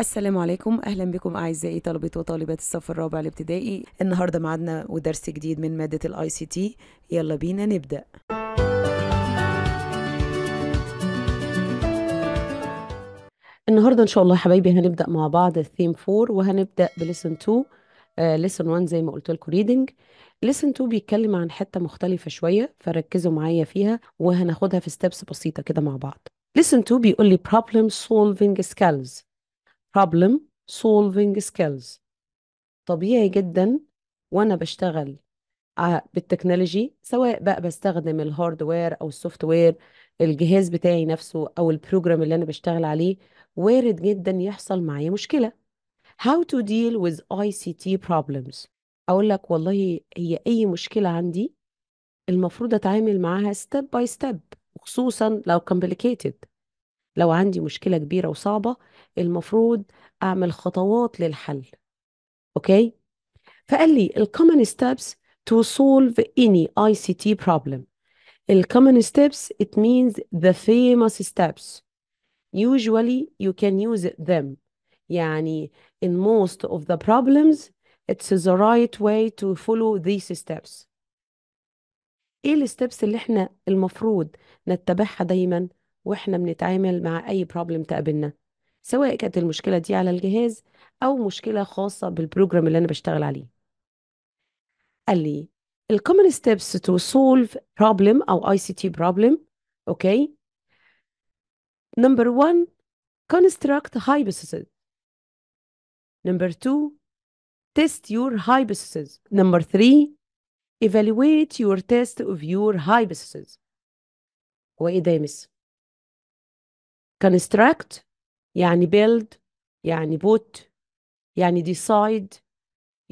السلام عليكم اهلا بكم اعزائي طلبه وطالبات الصف الرابع الابتدائي النهارده معادنا ودرس جديد من ماده الاي سي تي يلا بينا نبدا النهارده ان شاء الله يا حبايبي هنبدا مع بعض الثيم 4 وهنبدا بليسن 2 آه، ليسن 1 زي ما قلت لكم ريدنج ليسن 2 بيتكلم عن حته مختلفه شويه فركزوا معايا فيها وهناخدها في ستيبس بسيطه كده مع بعض ليسن 2 بيقول لي problem solving skills problem solving skills طبيعي جدا وانا بشتغل بالتكنولوجي سواء بقى بستخدم الهاردوير او السوفت وير الجهاز بتاعي نفسه او البروجرام اللي انا بشتغل عليه وارد جدا يحصل معايا مشكله how to deal with ICT problems اقول لك والله هي اي مشكله عندي المفروض اتعامل معاها step by step وخصوصا لو complicated لو عندي مشكلة كبيرة وصعبة المفروض أعمل خطوات للحل أوكي؟ فقال لي common steps to solve any ICT problem common steps it means the famous steps usually you can use them يعني in most of the problems it's the right way to follow these steps ايه الستبس اللي احنا المفروض نتبعها دايما واحنا بنتعامل مع اي بروبلم تقابلنا سواء كانت المشكله دي على الجهاز او مشكله خاصه بالبروجرام اللي انا بشتغل عليه قال لي الكومن ستيبس تو سولف بروبلم او اي سي تي بروبلم اوكي نمبر 1 construct hypothesis number 2 test your hypothesis number 3 evaluate your test of your hypothesis هو ايه ده يا مس construct يعني build يعني put يعني decide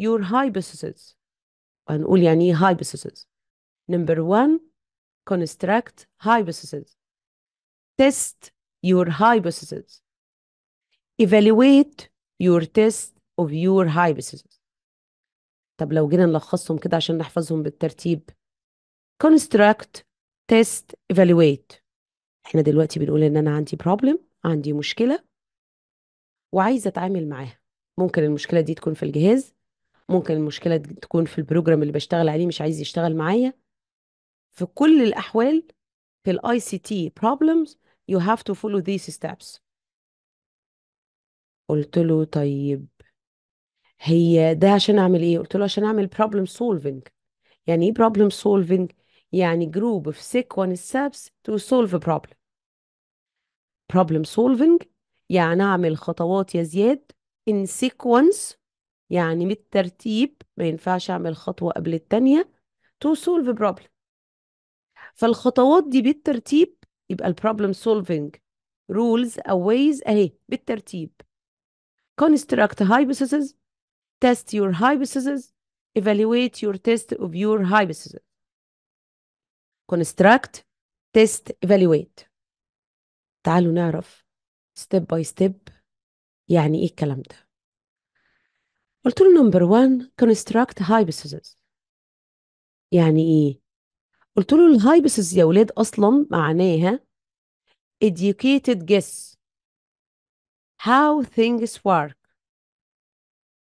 your hypothesis هنقول يعني ايه hypothesis number one construct hypothesis test your hypothesis evaluate your test of your hypothesis طب لو جينا نلخصهم كده عشان نحفظهم بالترتيب construct test evaluate احنا دلوقتي بنقول ان انا عندي بروبلم عندي مشكله وعايزه اتعامل معاها ممكن المشكله دي تكون في الجهاز ممكن المشكله دي تكون في البروجرام اللي بشتغل عليه مش عايز يشتغل معايا في كل الاحوال في الاي سي تي problems you have to follow these steps قلت له طيب هي ده عشان اعمل ايه قلت له عشان اعمل بروبلم سولفينج يعني ايه بروبلم سولفينج يعني group of sequence steps to solve a problem problem solving يعني أعمل خطوات يا زياد in sequence يعني بالترتيب ما ينفعش أعمل خطوة قبل التانية to solve a problem فالخطوات دي بالترتيب يبقى problem solving rules أو ways أهي بالترتيب construct hypothesis test your hypothesis evaluate your test of your hypothesis construct test evaluate تعالوا نعرف step by step يعني ايه الكلام ده قلت له نمبر 1 construct hypothesis يعني ايه قلت له الهايبسز يا ولاد اصلا معناها educated guess how things work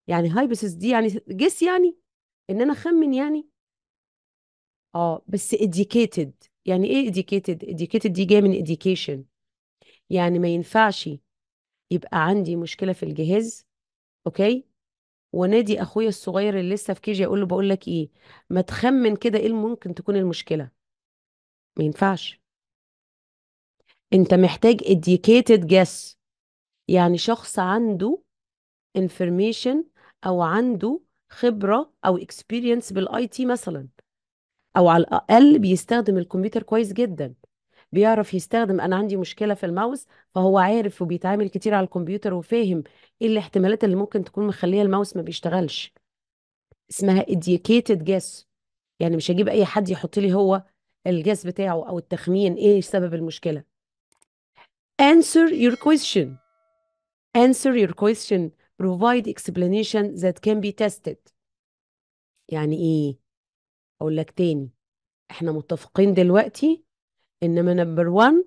يعني هايبسز دي يعني جس يعني ان انا اخمن يعني اه بس educated يعني ايه educated educated دي جايه من education يعني ما ينفعش يبقى عندي مشكله في الجهاز اوكي ونادي اخويا الصغير اللي لسه في كيجي اقول له بقول لك ايه ما تخمن كده ايه ممكن تكون المشكله ما ينفعش انت محتاج educated guess يعني شخص عنده information او عنده خبره او experience بالاي تي مثلا او على الاقل بيستخدم الكمبيوتر كويس جدا بيعرف يستخدم انا عندي مشكله في الماوس فهو عارف وبيتعامل كتير على الكمبيوتر وفاهم ايه الاحتمالات اللي ممكن تكون مخليه الماوس ما بيشتغلش اسمها educated guess يعني مش هجيب اي حد يحط لي هو الجاس بتاعه او التخمين ايه سبب المشكله answer your question answer your question provide explanation that can be tested يعني ايه اقول لك تاني احنا متفقين دلوقتي ان من نمبر 1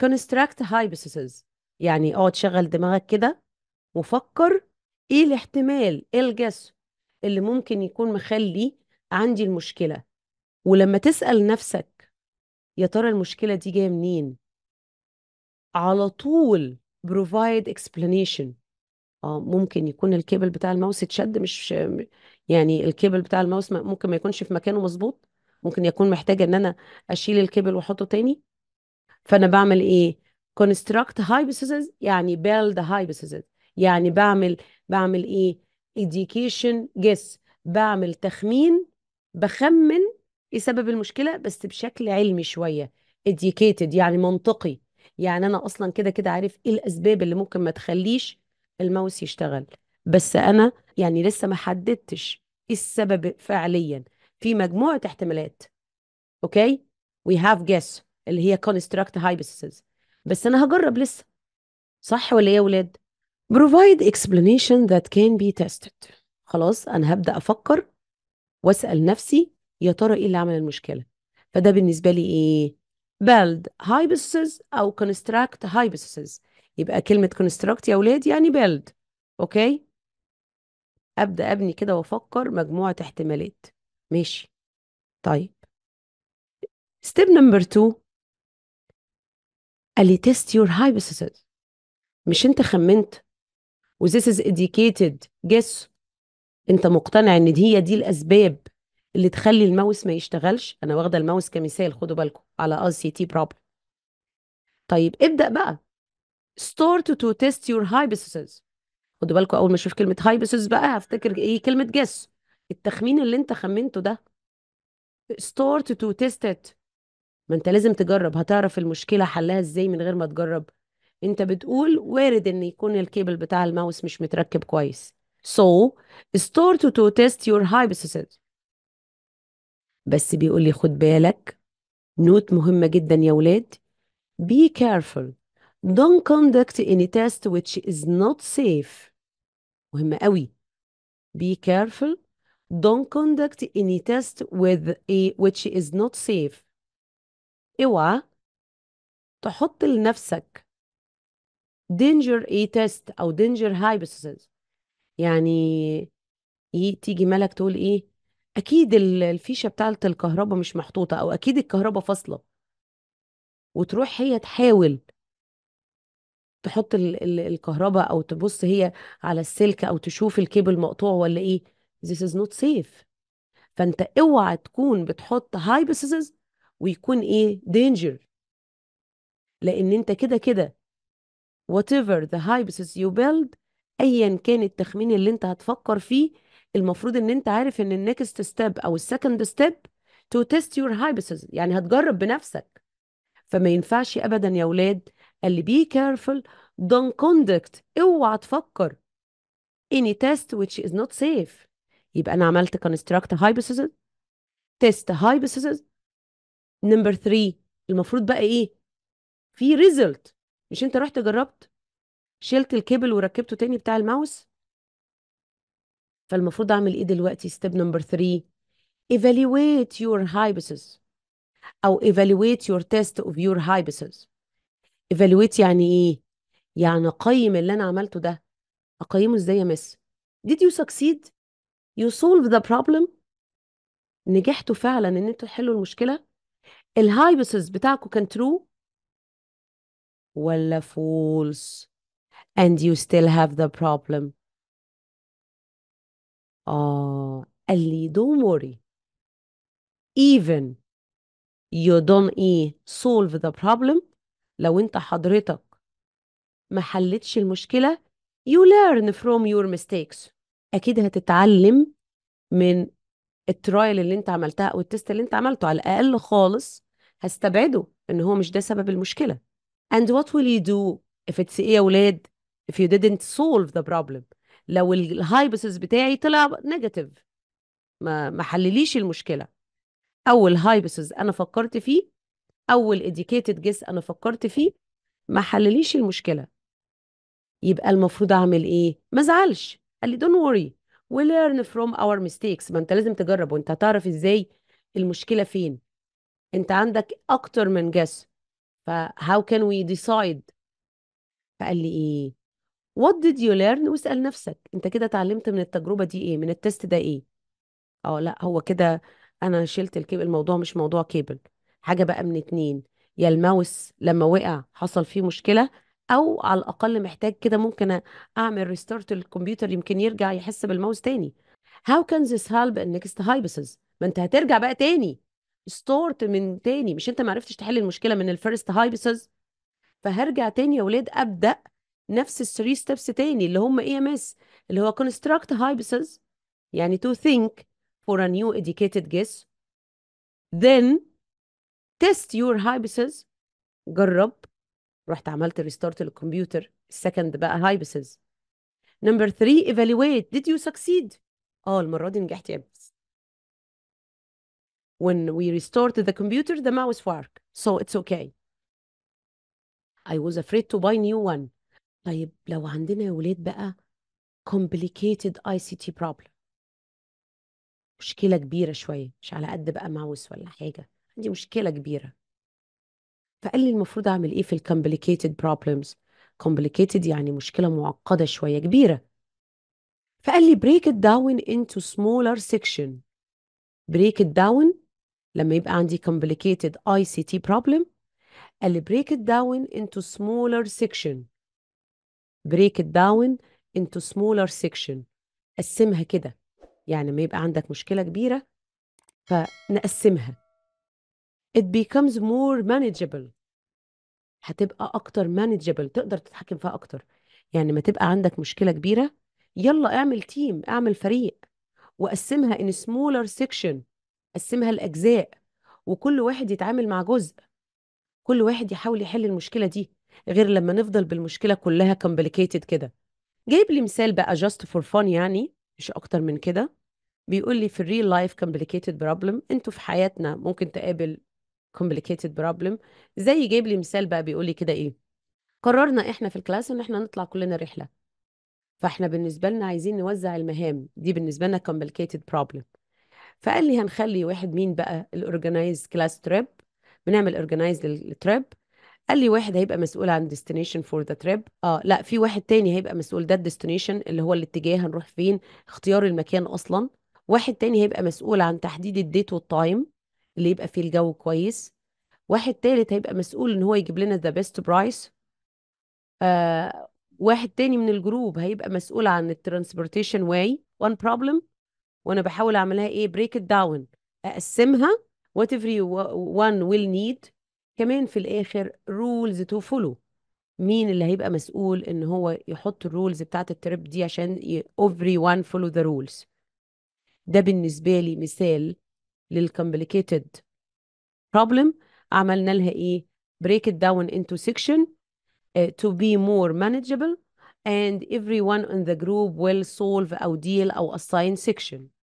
كونستراكت هايبوثيسز يعني اقعد شغل دماغك كده وفكر ايه الاحتمال ايه الجس اللي ممكن يكون مخلي عندي المشكله ولما تسال نفسك يا ترى المشكله دي جايه منين على طول provide explanation اه ممكن يكون الكيبل بتاع الماوس اتشد مش يعني الكيبل بتاع الماوس ممكن ما يكونش في مكانه مظبوط ممكن يكون محتاجه ان انا اشيل الكيبل واحطه تاني فانا بعمل ايه construct hypothesis يعني build hypothesis يعني بعمل بعمل ايه education guess بعمل تخمين بخمن ايه سبب المشكله بس بشكل علمي شويه educated يعني منطقي يعني انا اصلا كده كده عارف ايه الاسباب اللي ممكن ما تخليش الماوس يشتغل بس انا يعني لسه ما حددتش إيه السبب فعليا في مجموعه احتمالات اوكي وي هاف جيس اللي هي كونستراكت هايبوثيسز بس انا هجرب لسه صح ولا ايه يا ولاد بروفايد اكسبلانيشن ذات كان بي تيستد خلاص انا هبدا افكر واسال نفسي يا ترى ايه اللي عمل المشكله فده بالنسبه لي ايه build hypothesis او construct hypothesis يبقى كلمه construct يا اولاد يعني build اوكي ابدا ابني كده وافكر مجموعه احتمالات ماشي طيب ستيب نمبر 2 قال لي تيست يور هايبوثيسز مش انت خمنت وذيس از اديكيتد جس انت مقتنع ان دي هي دي الاسباب اللي تخلي الماوس ما يشتغلش انا واخده الماوس كمثال خدوا بالكم على ار سي تي بروبلم طيب ابدا بقى start to test your hypothesis خدوا بالكم اول ما اشوف كلمه هايبسس بقى هفتكر ايه كلمه جس التخمين اللي انت خمنته ده ستارت تو تيست ات ما انت لازم تجرب هتعرف المشكله حلها ازاي من غير ما تجرب انت بتقول وارد ان يكون الكيبل بتاع الماوس مش متركب كويس so start to test your hypothesis بس بيقول لي خد بالك نوت مهمة جدا يا ولاد be careful don't conduct any test which is not safe مهمة قوي be careful don't conduct any test with a which is not safe اوعى تحط لنفسك danger a test او danger hypothesis يعني ايه تيجي مالك تقول ايه اكيد الفيشه بتاعه الكهرباء مش محطوطه او اكيد الكهرباء فاصله وتروح هي تحاول تحط ال ال الكهرباء او تبص هي على السلك او تشوف الكيبل مقطوع ولا ايه this is not safe فانت اوعى تكون بتحط هاي بسيسز ويكون ايه danger لان انت كده كده whatever the hypothesis you build ايا كان التخمين اللي انت هتفكر فيه المفروض ان انت عارف ان النكست ستيب او السكند ستيب تو تيست يور hypothesis يعني هتجرب بنفسك فما ينفعش ابدا يا اولاد قال لي be careful don't conduct اوعى تفكر any test which is not safe يبقى أنا عملت construct hypothesis test hypothesis number 3 المفروض بقى إيه في result مش أنت رحت جربت شلت الكيبل وركبته تاني بتاع الماوس فالمفروض أعمل إيه دلوقتي step number 3 evaluate your hypothesis أو evaluate your test of your hypothesis ايفالويت يعني ايه يعني اقيم اللي انا عملته ده اقيمه ازاي يا مس did you succeed you solve the problem نجحتوا فعلا ان انتوا تحلوا المشكله الهايبسس بتاعكم كان true ولا false and you still have the problem اه قال لي don't worry even you don't e solve the problem لو انت حضرتك ما حلتش المشكلة you learn from your mistakes أكيد هتتعلم من الترايل اللي انت عملتها أو التست اللي انت عملته على الأقل خالص هستبعده إن هو مش ده سبب المشكلة and what will you do if it's إيه يا ولاد if you didn't solve the problem لو الهايبسس بتاعي طلع نيجاتيف ما ما حلليش المشكله اول هايبسس انا فكرت فيه اول educated جس انا فكرت فيه ما حلليش المشكله يبقى المفروض اعمل ايه ما ازعلش قال لي دون وري وي ليرن فروم اور ميستيكس ما انت لازم تجرب وانت هتعرف ازاي المشكله فين انت عندك اكتر من جس فهاو كان وي ديسايد فقال لي ايه وات ديد يو ليرن واسال نفسك انت كده اتعلمت من التجربه دي ايه من التست ده ايه اه لا هو كده انا شلت الكيبل الموضوع مش موضوع كيبل حاجه بقى من اتنين يا الماوس لما وقع حصل فيه مشكله او على الاقل محتاج كده ممكن اعمل ريستارت للكمبيوتر يمكن يرجع يحس بالماوس تاني how can this help next hypothesis ما انت هترجع بقى تاني ستورت من تاني مش انت ما عرفتش تحل المشكله من الفيرست هايبسز فهرجع تاني يا ولاد ابدا نفس الثري ستيبس تاني اللي هم اي ام اس اللي هو construct هايبسز يعني to think for a new educated guess then تيست يور هايبسز جرب رحت عملت ريستارت للكمبيوتر السكند بقى هايبسز نمبر 3 ايفالويت did you succeed اه المره دي نجحت يا ابني when we restarted the computer the mouse worked so it's okay I was afraid to buy new one طيب لو عندنا يا ولاد بقى complicated ICT problem مشكلة كبيرة شوية مش على قد بقى ماوس ولا حاجة عندي مشكلة كبيرة فقال لي المفروض أعمل إيه في الكومبليكيتد بروبلمز complicated يعني مشكلة معقدة شوية كبيرة فقال لي break it down into smaller section break it down لما يبقى عندي complicated ICT problem قال لي break it down into smaller section break it down into smaller section قسمها كده يعني ما يبقى عندك مشكلة كبيرة فنقسمها it becomes more manageable هتبقى اكتر manageable تقدر تتحكم فيها اكتر يعني ما تبقى عندك مشكله كبيره يلا اعمل تيم اعمل فريق وقسمها in smaller section قسمها لاجزاء وكل واحد يتعامل مع جزء كل واحد يحاول يحل المشكله دي غير لما نفضل بالمشكله كلها complicated كده جايب لي مثال بقى just for fun يعني مش اكتر من كده بيقول لي في الريل لايف complicated problem انتوا في حياتنا ممكن تقابل complicated problem زي جايب لي مثال بقى بيقول لي كده ايه قررنا احنا في الكلاس ان احنا نطلع كلنا رحله فاحنا بالنسبه لنا عايزين نوزع المهام دي بالنسبه لنا complicated problem فقال لي هنخلي واحد مين بقى الاورجنايز كلاس تريب بنعمل اورجنايز للتريب قال لي واحد هيبقى مسؤول عن ديستنيشن فور ذا تريب اه لا في واحد تاني هيبقى مسؤول ده الديستنيشن اللي هو الاتجاه هنروح فين اختيار المكان اصلا واحد تاني هيبقى مسؤول عن تحديد الديت والتايم اللي يبقى فيه الجو كويس واحد تالت هيبقى مسؤول ان هو يجيب لنا ذا بيست برايس واحد تاني من الجروب هيبقى مسؤول عن الترانسبورتيشن واي وان بروبلم وانا بحاول اعملها ايه بريك ات داون اقسمها وات ايفري وان ويل نيد كمان في الاخر رولز تو فولو مين اللي هيبقى مسؤول ان هو يحط الرولز بتاعت التريب دي عشان every وان follow the rules ده بالنسبة لي مثال للcomplicated problem عملنا لها ايه break it down into section uh, to be more manageable and everyone in the group will solve or deal or assign section